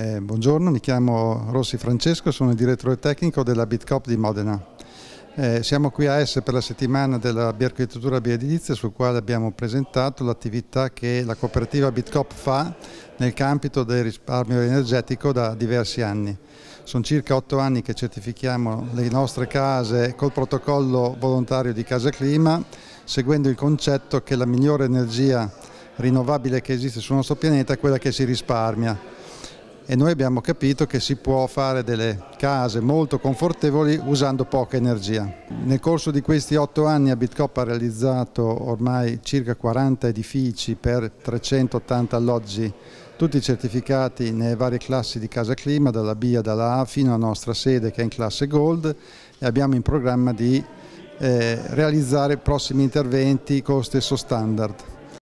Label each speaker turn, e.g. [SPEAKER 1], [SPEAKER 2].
[SPEAKER 1] Eh, buongiorno, mi chiamo Rossi Francesco, sono il direttore tecnico della Bitcop di Modena. Eh, siamo qui a S per la settimana della bioarchitettura bioedilizia sul quale abbiamo presentato l'attività che la cooperativa Bitcop fa nel campo del risparmio energetico da diversi anni. Sono circa otto anni che certifichiamo le nostre case col protocollo volontario di Casa Clima, seguendo il concetto che la migliore energia rinnovabile che esiste sul nostro pianeta è quella che si risparmia e noi abbiamo capito che si può fare delle case molto confortevoli usando poca energia. Nel corso di questi otto anni Abitcop ha realizzato ormai circa 40 edifici per 380 alloggi, tutti certificati nelle varie classi di casa clima, dalla B alla A fino alla nostra sede che è in classe Gold e abbiamo in programma di eh, realizzare prossimi interventi con lo stesso standard.